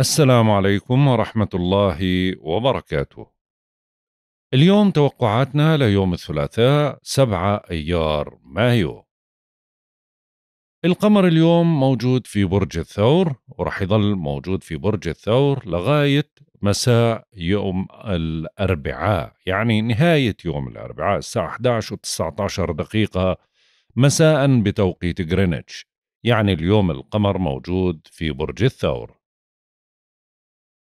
السلام عليكم ورحمة الله وبركاته. اليوم توقعاتنا ليوم الثلاثاء 7 أيار مايو. القمر اليوم موجود في برج الثور ورح يظل موجود في برج الثور لغاية مساء يوم الأربعاء يعني نهاية يوم الأربعاء الساعة 11 و 19 دقيقة مساء بتوقيت غرينتش يعني اليوم القمر موجود في برج الثور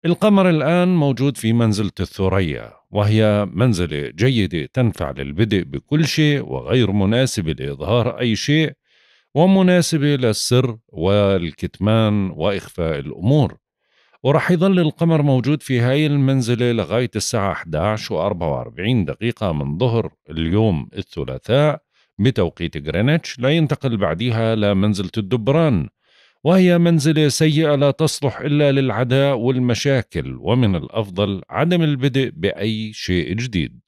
القمر الآن موجود في منزلة الثريا وهي منزلة جيدة تنفع للبدء بكل شيء وغير مناسبة لإظهار أي شيء ومناسبة للسر والكتمان وإخفاء الأمور ورح يظل القمر موجود في هاي المنزلة لغاية الساعة 11 و 44 دقيقة من ظهر اليوم الثلاثاء بتوقيت غرينتش لينتقل بعدها لمنزلة الدبران وهي منزله سيئه لا تصلح الا للعداء والمشاكل ومن الافضل عدم البدء باي شيء جديد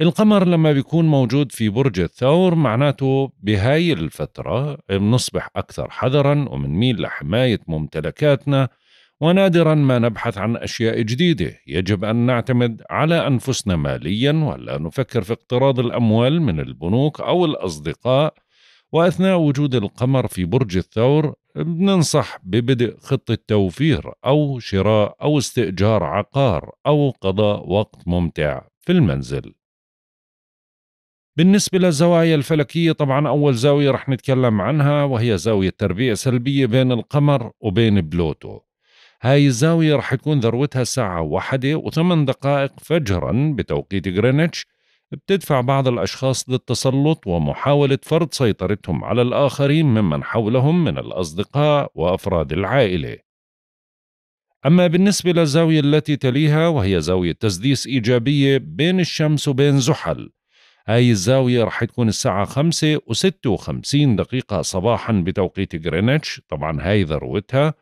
القمر لما بيكون موجود في برج الثور معناته بهاي الفترة بنصبح أكثر حذرا ومنميل لحماية ممتلكاتنا ونادرا ما نبحث عن أشياء جديدة يجب أن نعتمد على أنفسنا ماليا ولا نفكر في اقتراض الأموال من البنوك أو الأصدقاء وأثناء وجود القمر في برج الثور بننصح ببدء خطة توفير أو شراء أو استئجار عقار أو قضاء وقت ممتع في المنزل بالنسبة للزوايا الفلكية طبعا أول زاوية رح نتكلم عنها وهي زاوية تربيع سلبية بين القمر وبين بلوتو هاي الزاوية رح يكون ذروتها الساعة واحدة وثمان دقائق فجرا بتوقيت غرينتش بتدفع بعض الأشخاص للتسلط ومحاولة فرض سيطرتهم على الآخرين ممن حولهم من الأصدقاء وأفراد العائلة. أما بالنسبة للزاوية التي تليها وهي زاوية تسديس إيجابية بين الشمس وبين زحل هاي الزاوية رح تكون الساعة 5 و56 دقيقة صباحا بتوقيت غرينتش طبعا هاي ذروتها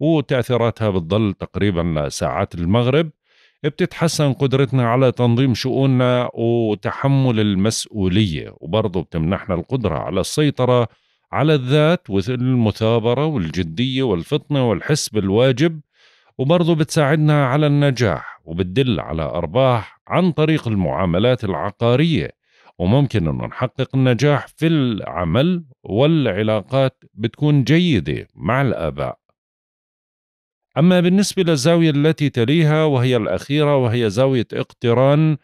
وتأثيراتها بتضل تقريبا لساعات المغرب بتتحسن قدرتنا على تنظيم شؤوننا وتحمل المسؤولية وبرضه بتمنحنا القدرة على السيطرة على الذات والمثابرة والجدية والفطنة والحس بالواجب وبرضه بتساعدنا على النجاح وبتدل على أرباح عن طريق المعاملات العقارية وممكن أنه نحقق النجاح في العمل والعلاقات بتكون جيدة مع الآباء أما بالنسبة للزاوية التي تليها وهي الأخيرة وهي زاوية اقتران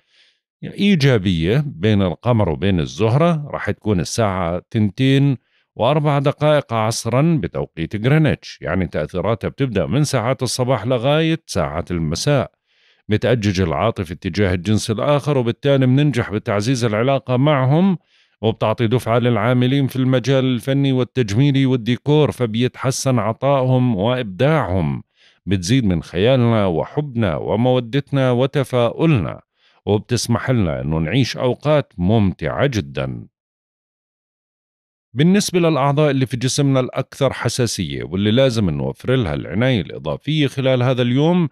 إيجابية بين القمر وبين الزهرة راح تكون الساعة تنتين وأربع دقائق عصرا بتوقيت غرينتش يعني تأثيراتها بتبدأ من ساعات الصباح لغاية ساعات المساء بتأجج العاطفة اتجاه الجنس الآخر وبالتالي بننجح بتعزيز العلاقة معهم وبتعطي دفعة للعاملين في المجال الفني والتجميلي والديكور فبيتحسن عطائهم وإبداعهم بتزيد من خيالنا وحبنا ومودتنا وتفاؤلنا وبتسمح لنا أنه نعيش أوقات ممتعة جدا بالنسبة للأعضاء اللي في جسمنا الأكثر حساسية واللي لازم نوفر لها العناية الإضافية خلال هذا اليوم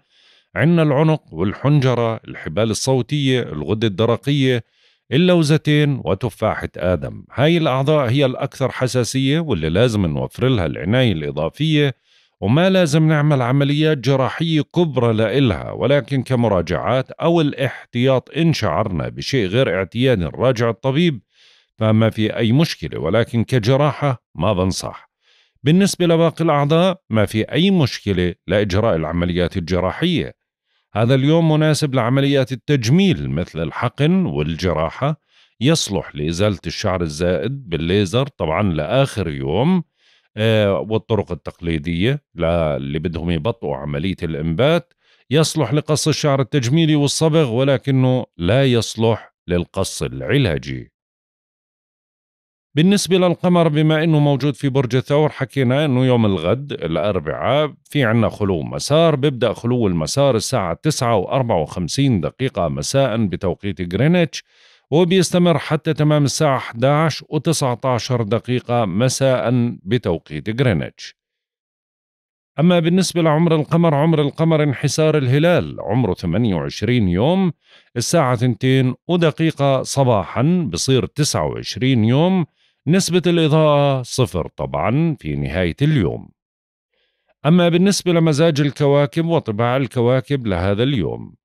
عندنا العنق والحنجرة الحبال الصوتية الغدة الدرقية اللوزتين وتفاحة آدم هاي الأعضاء هي الأكثر حساسية واللي لازم نوفر لها العناية الإضافية وما لازم نعمل عمليات جراحية كبرى لإلها ولكن كمراجعات أو الاحتياط إن شعرنا بشيء غير اعتيادي نراجع الطبيب فما في أي مشكلة ولكن كجراحة ما بنصح بالنسبة لباقي الأعضاء ما في أي مشكلة لإجراء العمليات الجراحية هذا اليوم مناسب لعمليات التجميل مثل الحقن والجراحة يصلح لإزالة الشعر الزائد بالليزر طبعا لآخر يوم آه، والطرق التقليدية اللي بدهم يبطئوا عملية الإنبات يصلح لقص الشعر التجميلي والصبغ ولكنه لا يصلح للقص العلاجي بالنسبة للقمر بما أنه موجود في برج الثور حكينا أنه يوم الغد الأربعاء في عنا خلو مسار بيبدأ خلو المسار الساعة 9 و54 دقيقة مساء بتوقيت غرينتش وبيستمر حتى تمام الساعة 11 و 19 دقيقة مساء بتوقيت غرينتش أما بالنسبة لعمر القمر عمر القمر انحسار الهلال عمره 28 يوم الساعة 2 ودقيقة صباحا بصير 29 يوم نسبة الإضاءة صفر طبعا في نهاية اليوم أما بالنسبة لمزاج الكواكب وطباع الكواكب لهذا اليوم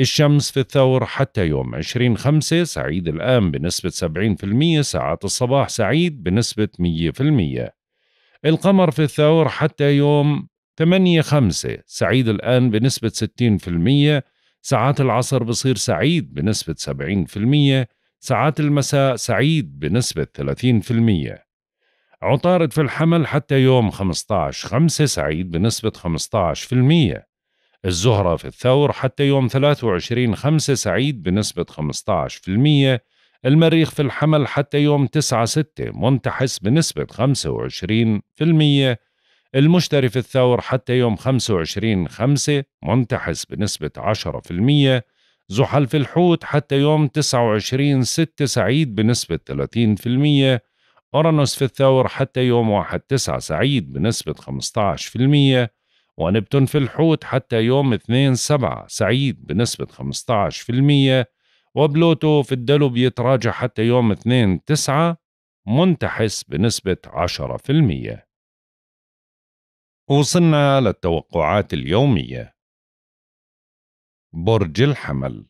الشمس في الثور حتى يوم 20 5 سعيد الآن بنسبة 70% ساعات الصباح سعيد بنسبة 100% القمر في الثور حتى يوم 8 5 سعيد الآن بنسبة 60% ساعات العصر بصير سعيد بنسبة 70% ساعات المساء سعيد بنسبة 30% عطارد في الحمل حتى يوم 15 5 سعيد بنسبة 15% الزهرة في الثور حتى يوم 23 5 سعيد بنسبة 15% المريخ في الحمل حتى يوم 9 6 منتحس بنسبة 25% المشتري في الثور حتى يوم 25 5 منتحس بنسبة 10% زحل في الحوت حتى يوم 29 6 سعيد بنسبة 30% أورانوس في الثور حتى يوم 1 9 سعيد بنسبة 15% ونبتون في الحوت حتى يوم 2 سبعة سعيد بنسبة 15% وبلوتو في الدلو بيتراجع حتى يوم 2 تسعة منتحس بنسبة 10% وصلنا للتوقعات اليومية برج الحمل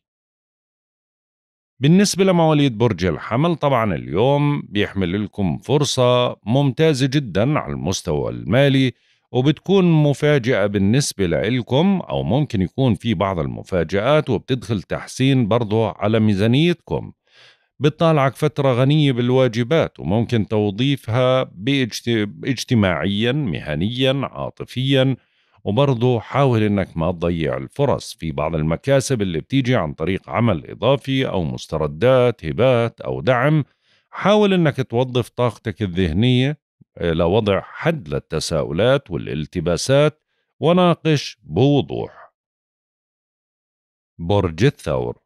بالنسبة لمواليد برج الحمل طبعا اليوم بيحمل لكم فرصة ممتازة جدا على المستوى المالي وبتكون مفاجئة بالنسبة لإلكم أو ممكن يكون في بعض المفاجآت وبتدخل تحسين برضه على ميزانيتكم بتطالعك فترة غنية بالواجبات وممكن توظيفها اجتماعيا مهنيا عاطفيا وبرضه حاول انك ما تضيع الفرص في بعض المكاسب اللي بتيجي عن طريق عمل اضافي او مستردات هبات او دعم حاول انك توظف طاقتك الذهنية لوضع حد للتساؤلات والالتباسات وناقش بوضوح برج الثور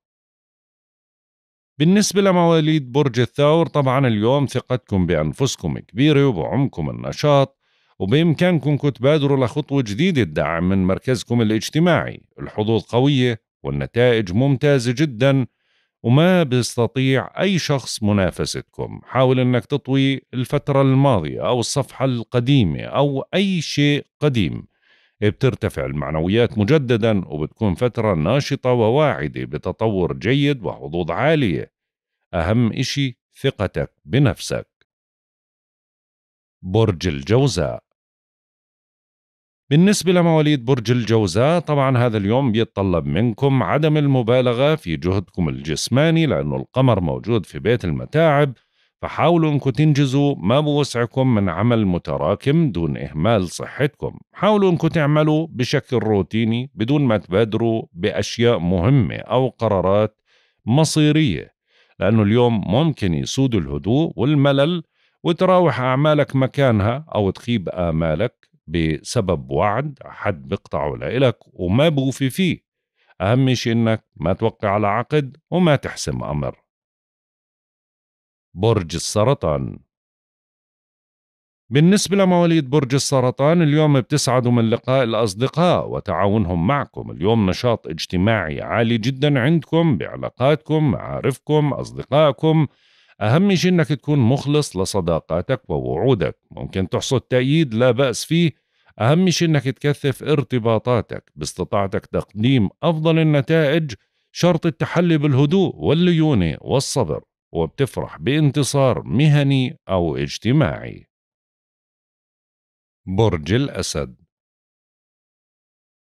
بالنسبة لمواليد برج الثور طبعا اليوم ثقتكم بأنفسكم كبيرة وبعمكم النشاط وبإمكانكم تبادروا لخطوة جديدة الدعم من مركزكم الاجتماعي الحظوظ قوية والنتائج ممتازة جدا وما بيستطيع أي شخص منافستكم حاول أنك تطوي الفترة الماضية أو الصفحة القديمة أو أي شيء قديم بترتفع المعنويات مجددا وبتكون فترة ناشطة وواعدة بتطور جيد وحظوظ عالية أهم إشي ثقتك بنفسك برج الجوزاء بالنسبة لمواليد برج الجوزاء طبعا هذا اليوم بيتطلب منكم عدم المبالغة في جهدكم الجسماني لأنه القمر موجود في بيت المتاعب فحاولوا انكم تنجزوا ما بوسعكم من عمل متراكم دون اهمال صحتكم حاولوا انكم تعملوا بشكل روتيني بدون ما تبادروا باشياء مهمه او قرارات مصيريه لانه اليوم ممكن يسود الهدوء والملل وتراوح اعمالك مكانها او تخيب امالك بسبب وعد حد بيقطعه لإلك وما بوفي فيه أهم شيء إنك ما توقع على عقد وما تحسم أمر برج السرطان بالنسبة لمواليد برج السرطان اليوم بتسعدوا من لقاء الأصدقاء وتعاونهم معكم اليوم نشاط اجتماعي عالي جدا عندكم بعلاقاتكم معارفكم أصدقائكم أهم شيء أنك تكون مخلص لصداقاتك ووعودك ممكن تحصد تأييد لا بأس فيه أهم شيء إنك تكثف ارتباطاتك باستطاعتك تقديم أفضل النتائج شرط التحلي بالهدوء والليونة والصبر وبتفرح بانتصار مهني أو اجتماعي برج الأسد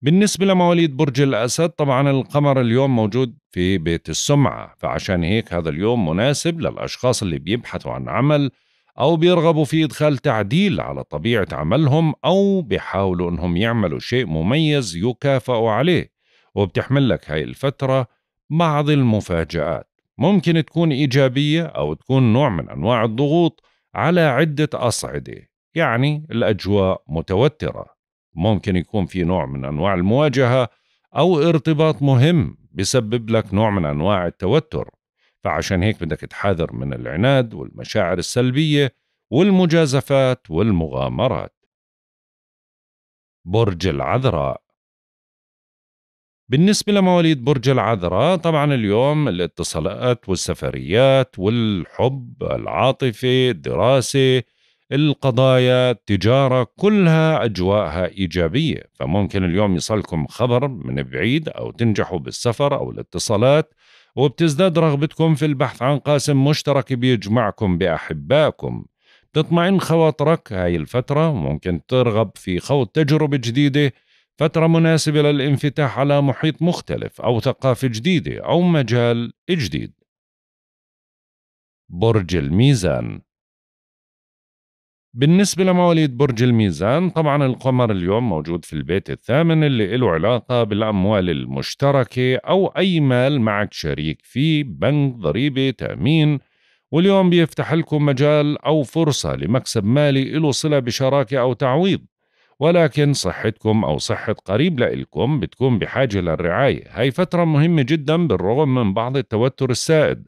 بالنسبة لمواليد برج الأسد طبعا القمر اليوم موجود في بيت السمعة فعشان هيك هذا اليوم مناسب للأشخاص اللي بيبحثوا عن عمل أو بيرغبوا في إدخال تعديل على طبيعة عملهم أو بيحاولوا إنهم يعملوا شيء مميز يكافئوا عليه وبتحمل لك هاي الفترة بعض المفاجآت ممكن تكون إيجابية أو تكون نوع من أنواع الضغوط على عدة أصعدة يعني الأجواء متوترة ممكن يكون في نوع من أنواع المواجهة أو ارتباط مهم بسبب لك نوع من أنواع التوتر فعشان هيك بدك تحاذر من العناد والمشاعر السلبية والمجازفات والمغامرات برج العذراء بالنسبة لمواليد برج العذراء طبعا اليوم الاتصالات والسفريات والحب العاطفة الدراسة القضايا التجارة كلها أجواءها إيجابية فممكن اليوم يصلكم خبر من بعيد أو تنجحوا بالسفر أو الاتصالات وبتزداد رغبتكم في البحث عن قاسم مشترك بيجمعكم بأحبائكم بتطمئن خواطرك هاي الفترة ممكن ترغب في خوض تجربة جديدة فترة مناسبة للانفتاح على محيط مختلف أو ثقافة جديدة أو مجال جديد برج الميزان بالنسبة لمواليد برج الميزان طبعا القمر اليوم موجود في البيت الثامن اللي له علاقة بالأموال المشتركة أو أي مال معك شريك فيه بنك ضريبة تأمين واليوم بيفتح لكم مجال أو فرصة لمكسب مالي له صلة بشراكة أو تعويض ولكن صحتكم أو صحة قريب لإلكم بتكون بحاجة للرعاية هاي فترة مهمة جدا بالرغم من بعض التوتر السائد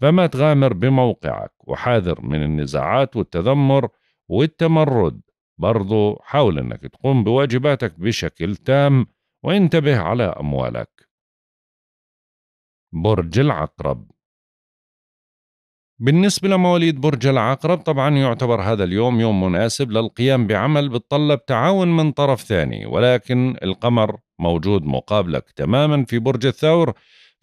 فما تغامر بموقعك وحاذر من النزاعات والتذمر والتمرد برضو حاول أنك تقوم بواجباتك بشكل تام وانتبه على أموالك برج العقرب بالنسبة لمواليد برج العقرب طبعا يعتبر هذا اليوم يوم مناسب للقيام بعمل بتطلب تعاون من طرف ثاني ولكن القمر موجود مقابلك تماما في برج الثور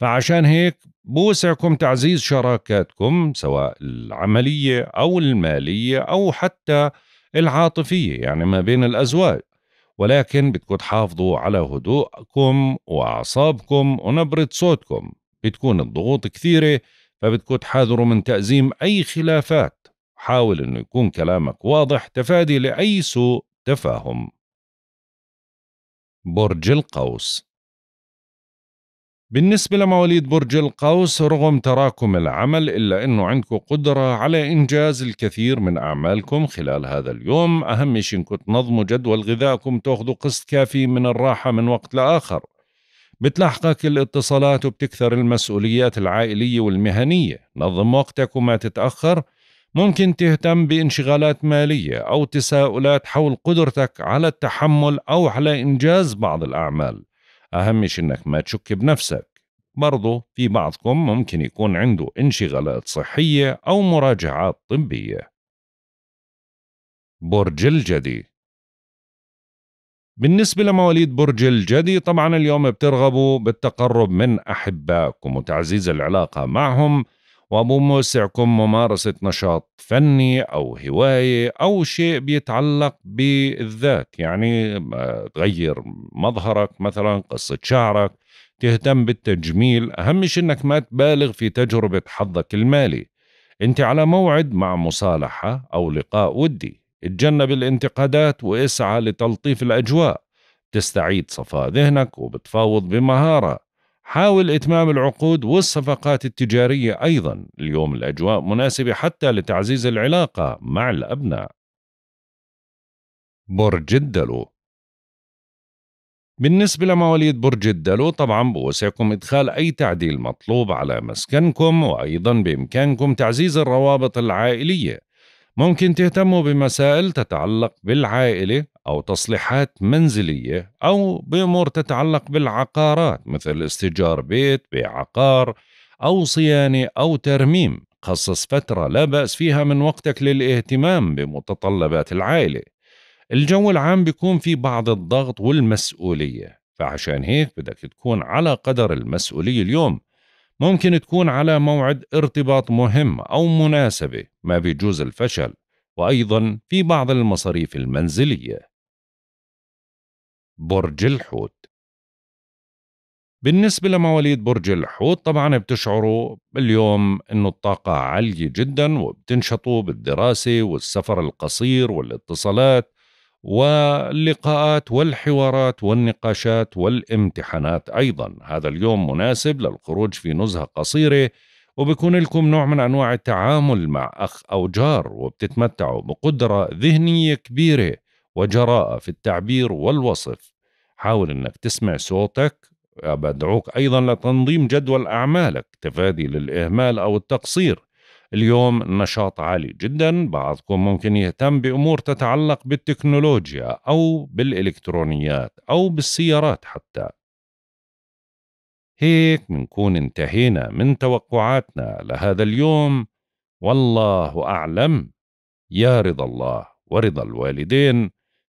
فعشان هيك بوسعكم تعزيز شراكاتكم سواء العملية أو المالية أو حتى العاطفية يعني ما بين الأزواج ولكن بدكم تحافظوا على هدوءكم وأعصابكم ونبرة صوتكم بتكون الضغوط كثيرة فبدكم تحاذروا من تأزيم أي خلافات حاول أنه يكون كلامك واضح تفادي لأي سوء تفاهم برج القوس بالنسبة لمواليد برج القوس رغم تراكم العمل إلا أنه عندكم قدرة على إنجاز الكثير من أعمالكم خلال هذا اليوم أهم شيء أنكم تنظموا جدول غذائكم تأخذوا قسط كافي من الراحة من وقت لآخر بتلاحقك الاتصالات وبتكثر المسؤوليات العائلية والمهنية نظم وقتك وما تتأخر ممكن تهتم بانشغالات مالية أو تساؤلات حول قدرتك على التحمل أو على إنجاز بعض الأعمال أهم شيء إنك ما تشك بنفسك برضو في بعضكم ممكن يكون عنده انشغالات صحية أو مراجعات طبية برج الجدي بالنسبة لمواليد برج الجدي طبعا اليوم بترغبوا بالتقرب من أحبائكم وتعزيز العلاقة معهم وبموسعكم ممارسة نشاط فني أو هواية أو شيء بيتعلق بالذات يعني آه، تغير مظهرك مثلا قصة شعرك تهتم بالتجميل أهم شيء أنك ما تبالغ في تجربة حظك المالي أنت على موعد مع مصالحة أو لقاء ودي اتجنب الانتقادات واسعى لتلطيف الأجواء تستعيد صفاء ذهنك وبتفاوض بمهارة حاول إتمام العقود والصفقات التجارية أيضا اليوم الأجواء مناسبة حتى لتعزيز العلاقة مع الأبناء برج الدلو بالنسبة لمواليد برج الدلو طبعا بوسعكم إدخال أي تعديل مطلوب على مسكنكم وأيضا بإمكانكم تعزيز الروابط العائلية ممكن تهتموا بمسائل تتعلق بالعائلة أو تصليحات منزلية أو بأمور تتعلق بالعقارات مثل استجار بيت بعقار أو صيانة أو ترميم خصص فترة لا بأس فيها من وقتك للاهتمام بمتطلبات العائلة الجو العام بيكون في بعض الضغط والمسؤولية فعشان هيك بدك تكون على قدر المسؤولية اليوم ممكن تكون على موعد ارتباط مهم أو مناسبة ما بيجوز الفشل وأيضا في بعض المصاريف المنزلية برج الحوت بالنسبة لمواليد برج الحوت طبعا بتشعروا اليوم انه الطاقة عالية جدا وبتنشطوا بالدراسة والسفر القصير والاتصالات واللقاءات والحوارات والنقاشات والامتحانات ايضا هذا اليوم مناسب للخروج في نزهة قصيرة وبكون لكم نوع من انواع التعامل مع اخ او جار وبتتمتعوا بقدرة ذهنية كبيرة وجراءة في التعبير والوصف حاول أنك تسمع صوتك بدعوك أيضا لتنظيم جدول أعمالك تفادي للإهمال أو التقصير اليوم النشاط عالي جدا بعضكم ممكن يهتم بأمور تتعلق بالتكنولوجيا أو بالإلكترونيات أو بالسيارات حتى هيك منكون انتهينا من توقعاتنا لهذا اليوم والله أعلم يا رضا الله ورضا الوالدين